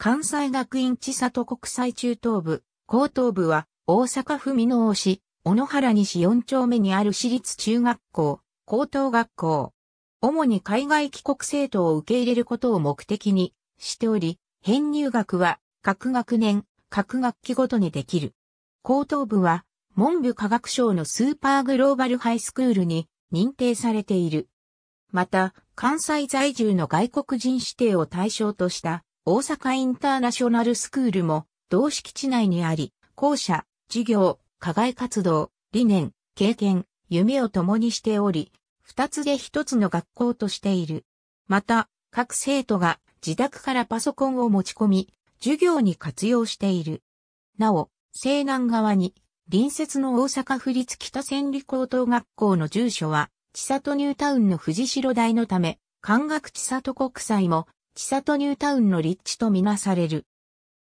関西学院千里国際中等部、高等部は大阪府美濃市、小野原西4丁目にある私立中学校、高等学校。主に海外帰国生徒を受け入れることを目的にしており、編入学は各学年、各学期ごとにできる。高等部は文部科学省のスーパーグローバルハイスクールに認定されている。また、関西在住の外国人指定を対象とした大阪インターナショナルスクールも同敷地内にあり、校舎、授業、課外活動、理念、経験、夢を共にしており、二つで一つの学校としている。また、各生徒が自宅からパソコンを持ち込み、授業に活用している。なお、西南側に、隣接の大阪府立北千里高等学校の住所は、千里ニュータウンの藤代台のため、関学千里国際も千里ニュータウンの立地とみなされる。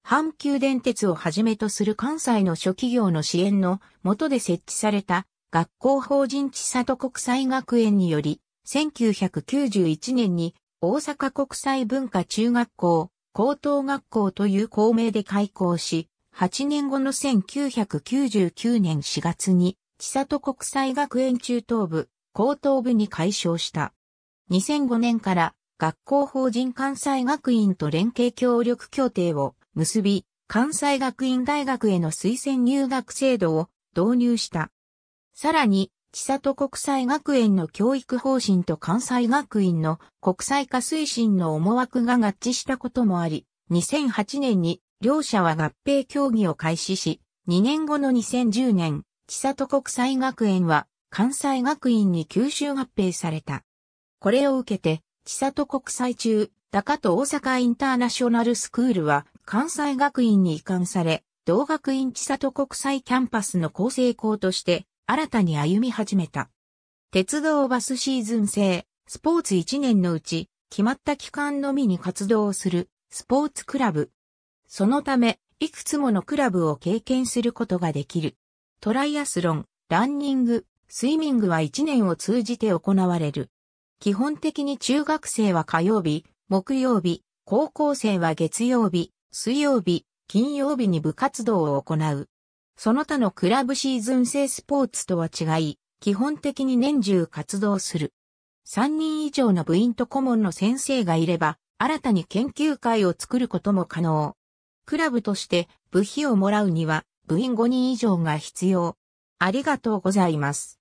阪急電鉄をはじめとする関西の諸企業の支援の下で設置された学校法人千里国際学園により、1991年に大阪国際文化中学校、高等学校という校名で開校し、8年後の1999年4月に、千里国際学園中等部、高等部に改称した。2005年から学校法人関西学院と連携協力協定を結び、関西学院大学への推薦入学制度を導入した。さらに、千里国際学園の教育方針と関西学院の国際化推進の思惑が合致したこともあり、2008年に両者は合併協議を開始し、2年後の2010年、千里国際学園は関西学院に吸収合併された。これを受けて、千里国際中、高と大阪インターナショナルスクールは関西学院に移管され、同学院千里国際キャンパスの構成校として新たに歩み始めた。鉄道バスシーズン制、スポーツ1年のうち、決まった期間のみに活動するスポーツクラブ。そのため、いくつものクラブを経験することができる。トライアスロン、ランニング、スイミングは1年を通じて行われる。基本的に中学生は火曜日、木曜日、高校生は月曜日、水曜日、金曜日に部活動を行う。その他のクラブシーズン制スポーツとは違い、基本的に年中活動する。3人以上の部員と顧問の先生がいれば、新たに研究会を作ることも可能。クラブとして部費をもらうには、部員5人以上が必要。ありがとうございます。